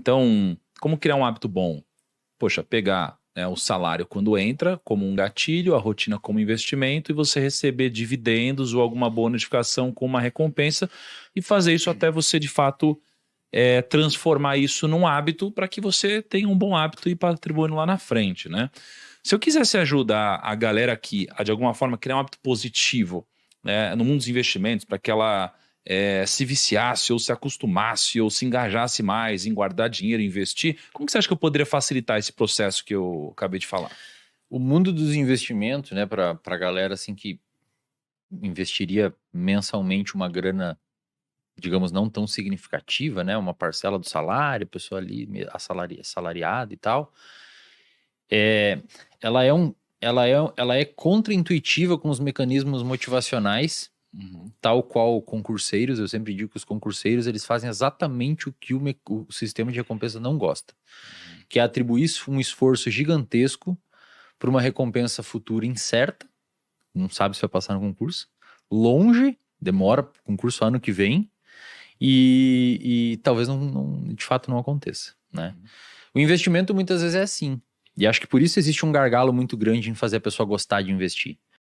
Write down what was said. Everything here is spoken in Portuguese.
Então, como criar um hábito bom? Poxa, pegar né, o salário quando entra como um gatilho, a rotina como investimento e você receber dividendos ou alguma boa notificação com uma recompensa e fazer isso até você de fato é, transformar isso num hábito para que você tenha um bom hábito e patrimônio lá na frente, né? Se eu quisesse ajudar a galera aqui a de alguma forma criar um hábito positivo né, no mundo dos investimentos para que ela é, se viciasse ou se acostumasse ou se engajasse mais em guardar dinheiro, investir, como que você acha que eu poderia facilitar esse processo que eu acabei de falar? O mundo dos investimentos, né, para a galera assim que investiria mensalmente uma grana, digamos, não tão significativa, né, uma parcela do salário, pessoa ali assalariada e tal, é, ela é um, ela é, ela é contraintuitiva com os mecanismos motivacionais Uhum. Tal qual concurseiros, eu sempre digo que os concurseiros eles fazem exatamente o que o, o sistema de recompensa não gosta, uhum. que é atribuir um esforço gigantesco para uma recompensa futura incerta, não sabe se vai passar no concurso, longe, demora, concurso ano que vem, e, e talvez não, não, de fato não aconteça, né? Uhum. O investimento muitas vezes é assim, e acho que por isso existe um gargalo muito grande em fazer a pessoa gostar de investir.